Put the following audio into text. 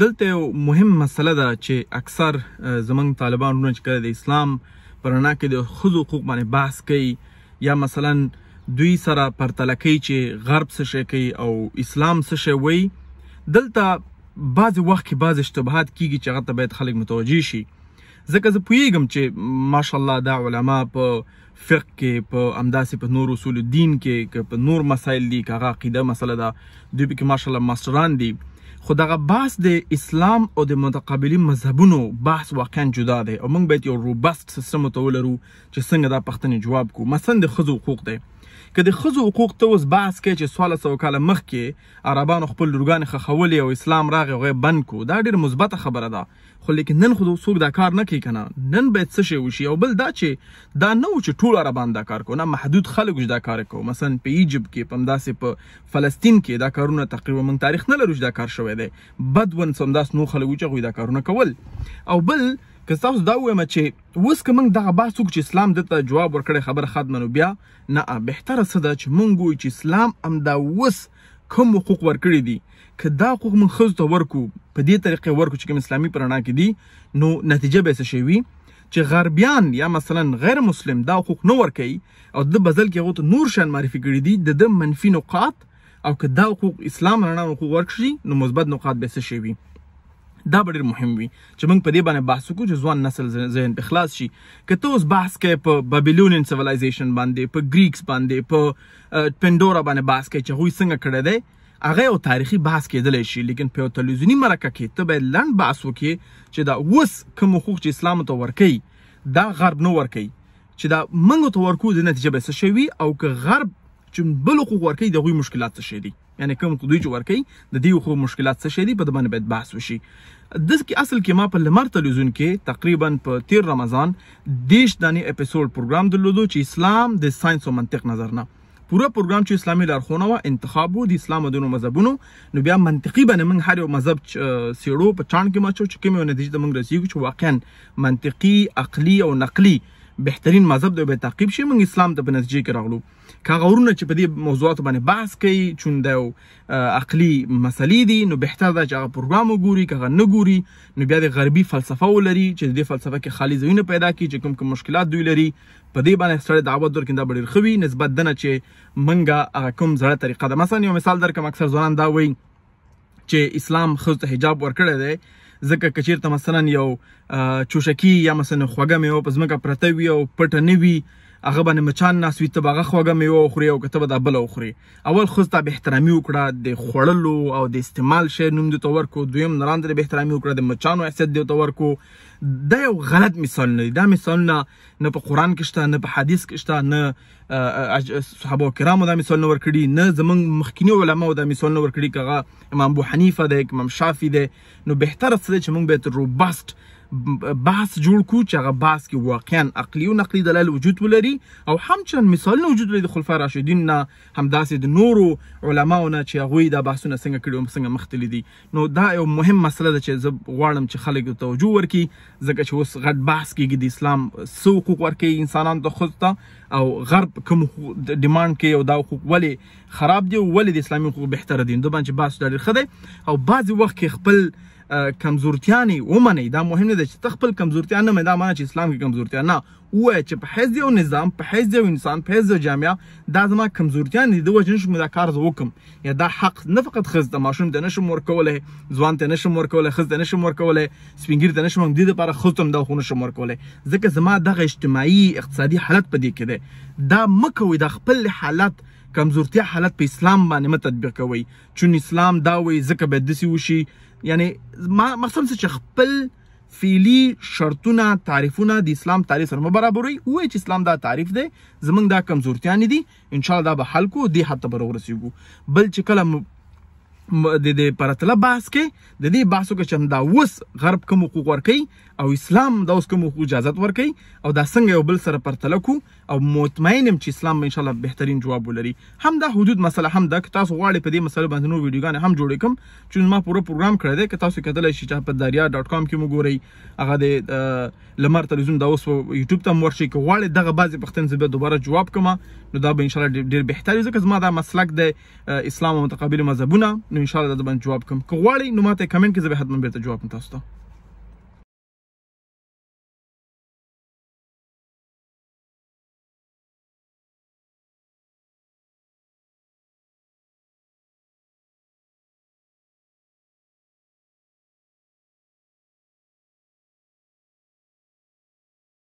دلته یو مهم مسله ده چې اکثر زمنګ طالبان ورونه چې د اسلام پرانا کې د خود حقوق باندې بحث کوي یا مثلا دوی سره پرتله کوي چې غرب څه شي کوي او اسلام څه شي وي دلته بعض وخت کې بعض اشتباهات کیږي چې هغه ته باید خلک متوجي شي ځکه زه پوهیږم چې ماشاءالله دا علما په فقه کې په امداسې په نور اصول دین کې په نور مسایل دي که هغه عقیده مسله ده دوی پکې ماشاءالله ماستران دي خو دغه بحث د اسلام او د متقابلي مذهبونو بحث واقعا جدا دی او موږ باید یو روبست سیستم ته ولرو چې څنګه دا پښتنې جواب کو مثلا د خزو حقوق دی که د خزو حقوق ته اوس بحث کوي چې سوال سو کال مخکې عربانو خپل لورګان خخولې او اسلام راغی او بند کو دا ډیره مثبته خبره ده خو لیکن نن خو څوک دا کار نه کوي کنه نن باید څه شی وشي او بل دا چې دا نه و چې ټول عربان دا کار کوي نه محدود خلک دا کار کوي مثلا په ایجیب کې په همداسې په فلسطین کې دا کارونه تقریبا من تاریخ نه لرو دا کار شوی دی بدون سمداس نو خلک چې دا کارونه کول او بل که تاسو دا وایم چې وس کوم دغه با څوک چې اسلام دته جواب ورکړي خبر خدمنو بیا نه بهتره څه ده چې مونږ چې اسلام ام دا وس کوم حقوق ورکړي دي که دا حقوق من خزو ته ورکو په دې طریقې ورکو چې کوم اسلامي پرانا کې دي نو نتیجه به څه شي چې غربیان یا مثلا غیر مسلم دا حقوق نه ورکي او د بزل کې غوته نور شان معرفي کړي دي د منفي نقاط او که دا حقوق اسلام رڼا حقوق ورکړي نو مثبت نقاط به څه شي دا ډېر مهم وي چې موږ په دې باندې بحث وکړو چې ځوان نسل ذهن په خلاص شي که ته اوس بحث کوې په بابلونین سیویلایزیشن باندې په گریکس باندې په پندورا باندې بحث کوې چې هغوی څنګه کړی دی هغه یو تاریخي بحث کېدلی شي لیکن په یو تلویزیوني مرکه کې ته باید لنډ بحث وکړې چې دا اوس کوم حقوق چې اسلام ته ورکوي دا غرب نه ورکوي چې دا موږ ته ورکوو د نتیجه به څه شوي او که غرب چې بل حقوق ورکوي د هغوی مشکلات څه شي دي یعنی کوم دوی چې ورکي د دې خو مشکلات څه شي دي په دمن باید بحث وشي د کې اصل کې ما په لمر تلویزیون کې تقریبا په 13 رمضان دیش دانی اپیزود پروګرام درلودو چې اسلام د ساينس او منطق نظر نه پوره پروګرام چې اسلامي لارښوونه وا انتخاب د اسلام دونو مذهبونو نو بیا منطقي باندې موږ هر یو مذهب سیړو په چاڼ کې مچو چې کومه نتیجه موږ رسیږو چې واقعا منطقي عقلي او نقلي بهترین مذهب دی به تعقیب شي موږ اسلام ته په نتیجه کې راغلو کاغه ورونه چې په دې موضوعاتو باندې بحث کوي چون د عقلي مسلې دي نو بهتر ده چې هغه پروګرام وګوري کاغه نه ګوري نو بیا د غربي فلسفه ولري چې د فلسفه کې خالي ځایونه پیدا کړي چې کوم کوم مشکلات دوی لري په دې باندې سره دعوت درکې دا ډېر خوي نسبت دنه چې منګه کوم زړه طریقه ده مثلا یو مثال درکم اکثر ځوانان دا وایي چې اسلام خو ته حجاب ورکړی دی ځکه که چیرته مثلا یو چوشکي یا مثلا خوږه میوه په ځمکه پرته وي او پټه نه وي هغه باندې مچان ناس وي ته به هغه خوږه میوه وخورې او که ته به دا بله وخورې اول ښځو ته به احترامي وکړه د خوړلو او د استعمال شی نوم دې ته ورکړو دویم نرانو ته به احترامي وکړه د مچانو حیثیت دې ته ورکړو دا یو غلط مثال نه دی دا مثالونه نه په قرآن کې شته نه په حدیث کې شته نه صحابه کرامو دا مثال نه ورکړي نه زمونږ مخکینی علماو دا مثال نه ورکړي که هغه امام ابو حنیفه دی امام شافعي دی نو بهتره څه دی چې موږ به روبست بحث جوړ کو چې هغه بحث کې واقعا عقلي او نقلي دلایل وجود ولري او همچنان مثالونه وجود لري د خلفای راشدین نه همداسې د نورو علماو نه چې هغه دا بحثونه څنګه کړي او څنګه مختلي دي نو دا یو مهم مسله ده چې زه غواړم چې خلک ته توجه ورکړي ځکه چې اوس غټ بحث کېږي د اسلام څو حقوق ورکړي انسانانو ته خود ته او غرب کوم ډیماند کوي او دا حقوق ولې خراب دي او ولې د اسلامي حقوق بهتر دي نو باندې بحث ډېر ښه دی او بعضی وخت کې خپل کمزورتیانې ومني دا مهم نه ده چې ته خپل کمزورتیا نه مې دا معنی چې اسلام کې کمزورتیا نه وای چې په حیث یو نظام په حیث یو انسان په حیث جامعه دا زما کمزورتیا نه دي د وجه نشم دا کار زه وکم یا دا حق نه فقط ښځې ته ماشوم ته نشم ورکولی ځوان ته نشم ورکولی ښځې ته نشم ورکولی سپین ږیري ته نشم د دې دپاره ښځو ته هم دا خو نشم ورکولی ځکه زما دغه اجتماعي اقتصادي حالت په دې کې دی دا مه کوئ دا خپل حالت کمزورتیا حالت په اسلام باندې مه تطبیق کوئ چون اسلام دا وایي ځکه به داسې وشي یعنی ما مقصد چې خپل فعلی شرطونه تعریفونه د اسلام تعریف سره برابرې وای چې اسلام دا تعریف دی زمونږ دا کمزورتیا نه دي ان شاء الله دا به حل کو دی حتی به ورسیږو بل چې کله د دې پرتله بحث کې د دې بحثو کې چمدا وس غرب کوم حقوق ورکړي او اسلام دا اوس کوم حقوق اجازه ورکړي او دا څنګه یو بل سره پرتله کو او مطمئنم چې اسلام ان شاء الله بهترین جواب ولري هم دا حدود مسله هم دا که تاسو غواړئ په دې مسله باندې نو ویډیوګان هم جوړ کم چې ما پوره پروګرام کړی دی که تاسو کتلی شي چې په daria.com کې مو ګورئ هغه د لمر تلویزیون دا اوس یوټیوب ته ورشي که غواړئ دغه بعضی پښتنې به دوباره جواب کما نو دا به ان شاء الله ډیر بهتري ځکه زما دا مسلک د اسلام او متقابل مذهبونه نو ان شاء الله دا باندې جواب کوم که غواړئ نو ماته کمنټ کې زه به حتما به جواب تاسو ته